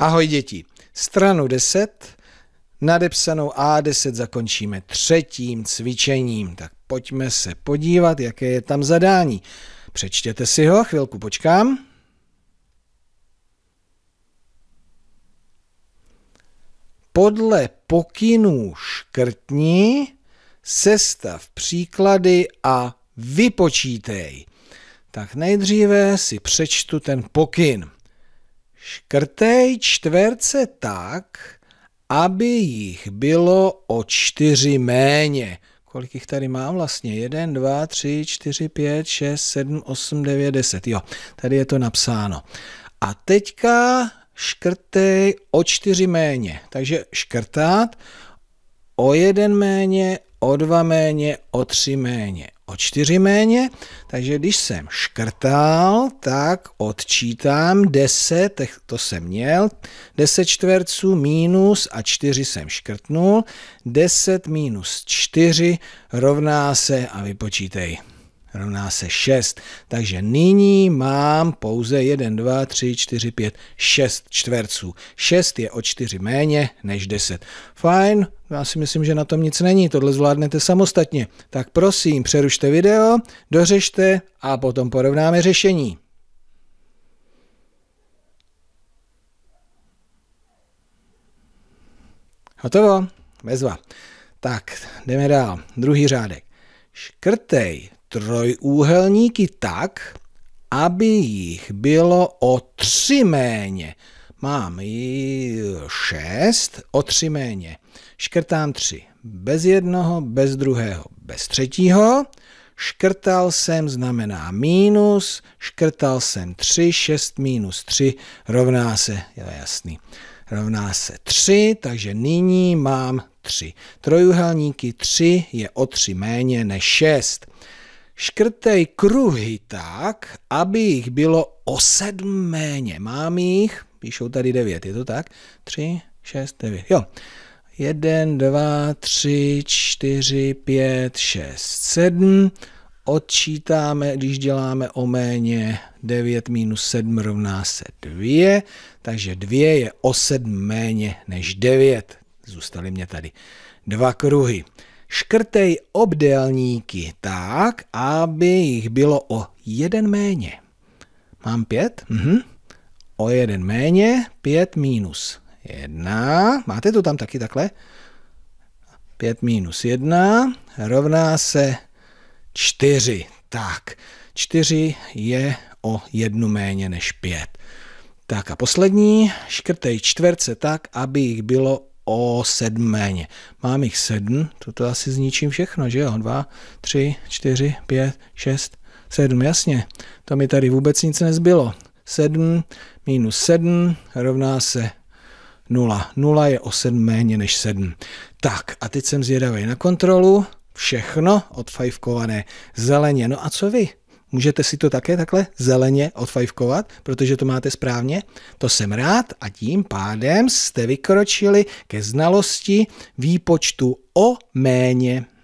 Ahoj děti, stranu 10, nadepsanou A10 zakončíme třetím cvičením, tak pojďme se podívat, jaké je tam zadání. Přečtěte si ho, chvilku počkám. Podle pokynů škrtni, sestav příklady a vypočítej. Tak nejdříve si přečtu ten pokyn. Škrtej čtverce tak, aby jich bylo o čtyři méně. Kolik jich tady mám vlastně? 1, 2, 3, 4, 5, 6, 7, 8, 9, 10. Jo, tady je to napsáno. A teďka škrtej o čtyři méně. Takže škrtat o jeden méně, o dva méně, o tři méně o čtyři méně, takže když jsem škrtal, tak odčítám 10, to jsem měl, 10 čtverců minus a 4 jsem škrtnul, 10 minus 4 rovná se a vypočítej rovná se 6. Takže nyní mám pouze 1, 2, 3, 4, 5, 6 čtverců. 6 je o 4 méně než 10. Fajn, já si myslím, že na tom nic není, tohle zvládnete samostatně. Tak prosím, přerušte video, dořešte a potom porovnáme řešení. Hotovo, bezva. Tak, jdeme dál. Druhý řádek. Škrtej trojúhelníky tak, aby jich bylo o tři méně. Mám šest, o tři méně. Škrtám tři. Bez jednoho, bez druhého, bez třetího. Škrtal jsem znamená mínus, škrtal jsem 3, 6 mínus 3 rovná se, je jasný, rovná se 3, takže nyní mám 3. Trojuhelníky 3 je o 3 méně než 6. Škrtej kruhy tak, aby jich bylo o sedm méně. Mám jich, píšou tady devět, je to tak? Tři, šest, devět, jo. Jeden, dva, tři, čtyři, pět, šest, sedm. Odčítáme, když děláme o méně 9 minus 7 rovná se 2, takže 2 je o 7 méně než 9. Zůstaly mě tady dva kruhy škrtej obdélníky tak, aby jich bylo o jeden méně. Mám pět? Mhm. O jeden méně, pět minus jedna. Máte to tam taky takhle? Pět minus jedna rovná se čtyři. Tak, čtyři je o jednu méně než pět. Tak a poslední, škrtej čtverce tak, aby jich bylo o sedm méně. Mám jich sedm, toto asi zničím všechno, že jo? Dva, tři, čtyři, pět, šest, sedm, jasně. To mi tady vůbec nic nezbylo. Sedm minus sedm rovná se nula. Nula je o sedm méně než sedm. Tak a teď jsem zvědavý na kontrolu. Všechno odfajfkované zeleně. No a co vy? Můžete si to také takhle zeleně odfajfkovat, protože to máte správně. To jsem rád a tím pádem jste vykročili ke znalosti výpočtu o méně.